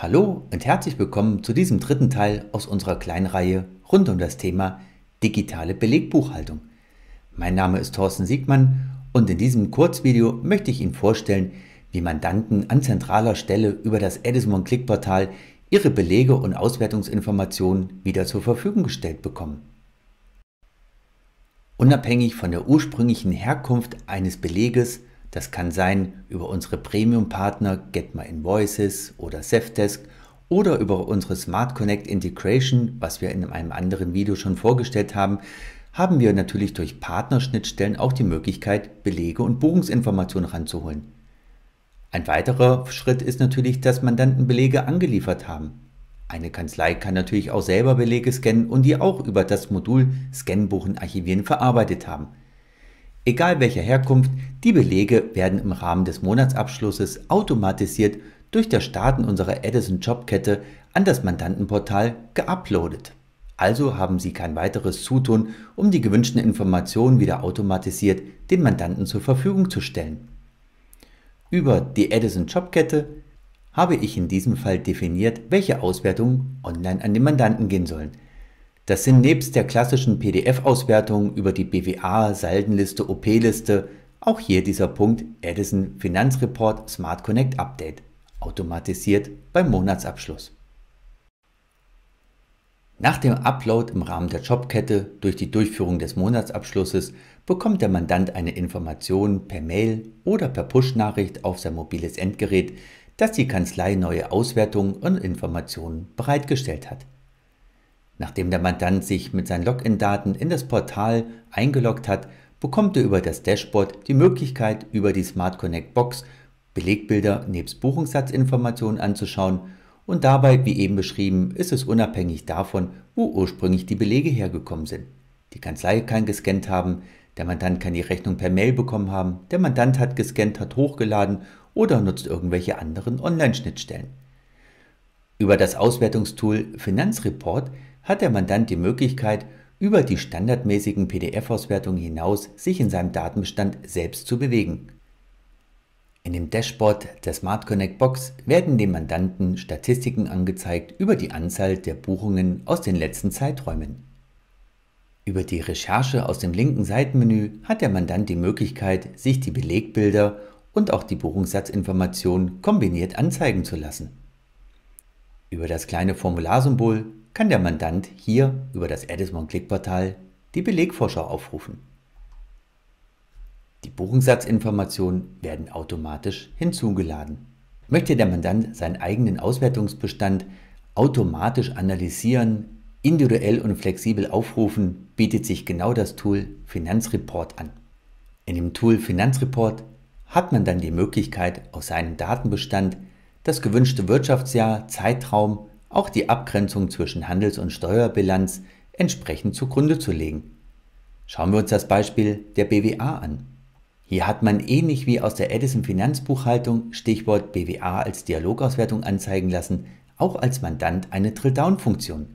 Hallo und herzlich willkommen zu diesem dritten Teil aus unserer Kleinreihe rund um das Thema digitale Belegbuchhaltung. Mein Name ist Thorsten Siegmann und in diesem Kurzvideo möchte ich Ihnen vorstellen, wie Mandanten an zentraler Stelle über das Edison Click Portal ihre Belege und Auswertungsinformationen wieder zur Verfügung gestellt bekommen. Unabhängig von der ursprünglichen Herkunft eines Beleges das kann sein über unsere Premium-Partner Get My Invoices oder Safdesk oder über unsere Smart Connect Integration, was wir in einem anderen Video schon vorgestellt haben, haben wir natürlich durch Partnerschnittstellen auch die Möglichkeit, Belege und Buchungsinformationen ranzuholen. Ein weiterer Schritt ist natürlich, dass Mandanten Belege angeliefert haben. Eine Kanzlei kann natürlich auch selber Belege scannen und die auch über das Modul Scanbuchen archivieren verarbeitet haben. Egal welcher Herkunft, die Belege werden im Rahmen des Monatsabschlusses automatisiert durch das Starten unserer Edison Jobkette an das Mandantenportal geuploadet. Also haben Sie kein weiteres Zutun, um die gewünschten Informationen wieder automatisiert den Mandanten zur Verfügung zu stellen. Über die Edison Jobkette habe ich in diesem Fall definiert, welche Auswertungen online an den Mandanten gehen sollen – das sind nebst der klassischen PDF-Auswertung über die BWA, Saldenliste, OP-Liste auch hier dieser Punkt Edison Finanzreport Smart Connect Update, automatisiert beim Monatsabschluss. Nach dem Upload im Rahmen der Jobkette durch die Durchführung des Monatsabschlusses bekommt der Mandant eine Information per Mail oder per Push-Nachricht auf sein mobiles Endgerät, dass die Kanzlei neue Auswertungen und Informationen bereitgestellt hat. Nachdem der Mandant sich mit seinen Login-Daten in das Portal eingeloggt hat, bekommt er über das Dashboard die Möglichkeit, über die Smart Connect Box Belegbilder nebst Buchungssatzinformationen anzuschauen und dabei, wie eben beschrieben, ist es unabhängig davon, wo ursprünglich die Belege hergekommen sind. Die Kanzlei kann gescannt haben, der Mandant kann die Rechnung per Mail bekommen haben, der Mandant hat gescannt, hat hochgeladen oder nutzt irgendwelche anderen Online-Schnittstellen. Über das Auswertungstool Finanzreport hat der Mandant die Möglichkeit, über die standardmäßigen PDF-Auswertungen hinaus sich in seinem Datenbestand selbst zu bewegen. In dem Dashboard der Smart Connect Box werden dem Mandanten Statistiken angezeigt über die Anzahl der Buchungen aus den letzten Zeiträumen. Über die Recherche aus dem linken Seitenmenü hat der Mandant die Möglichkeit, sich die Belegbilder und auch die Buchungssatzinformationen kombiniert anzeigen zu lassen. Über das kleine Formularsymbol kann der Mandant hier über das Edison Click Portal die Belegvorschau aufrufen. Die Buchungssatzinformationen werden automatisch hinzugeladen. Möchte der Mandant seinen eigenen Auswertungsbestand automatisch analysieren, individuell und flexibel aufrufen, bietet sich genau das Tool Finanzreport an. In dem Tool Finanzreport hat man dann die Möglichkeit, aus seinem Datenbestand das gewünschte Wirtschaftsjahr, Zeitraum auch die Abgrenzung zwischen Handels- und Steuerbilanz entsprechend zugrunde zu legen. Schauen wir uns das Beispiel der BWA an. Hier hat man ähnlich wie aus der Edison Finanzbuchhaltung Stichwort BWA als Dialogauswertung anzeigen lassen, auch als Mandant eine Drill-Down-Funktion.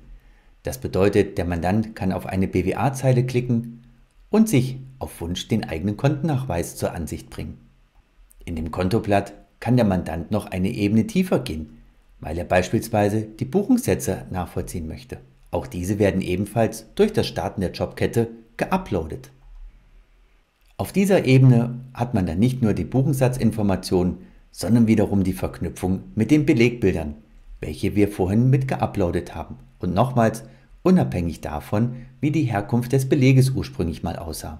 Das bedeutet, der Mandant kann auf eine BWA-Zeile klicken und sich auf Wunsch den eigenen Kontennachweis zur Ansicht bringen. In dem Kontoblatt kann der Mandant noch eine Ebene tiefer gehen weil er beispielsweise die Buchungssätze nachvollziehen möchte. Auch diese werden ebenfalls durch das Starten der Jobkette geuploadet. Auf dieser Ebene hat man dann nicht nur die Buchungssatzinformationen, sondern wiederum die Verknüpfung mit den Belegbildern, welche wir vorhin mit geuploadet haben. Und nochmals, unabhängig davon, wie die Herkunft des Beleges ursprünglich mal aussah.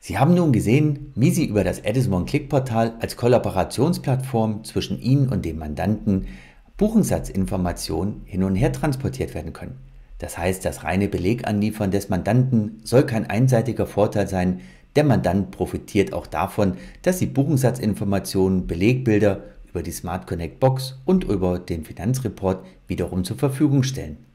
Sie haben nun gesehen, wie Sie über das Edison Click Portal als Kollaborationsplattform zwischen Ihnen und dem Mandanten Buchungssatzinformationen hin und her transportiert werden können. Das heißt, das reine Beleganliefern des Mandanten soll kein einseitiger Vorteil sein. Der Mandant profitiert auch davon, dass die Buchungssatzinformationen, Belegbilder über die Smart Connect Box und über den Finanzreport wiederum zur Verfügung stellen.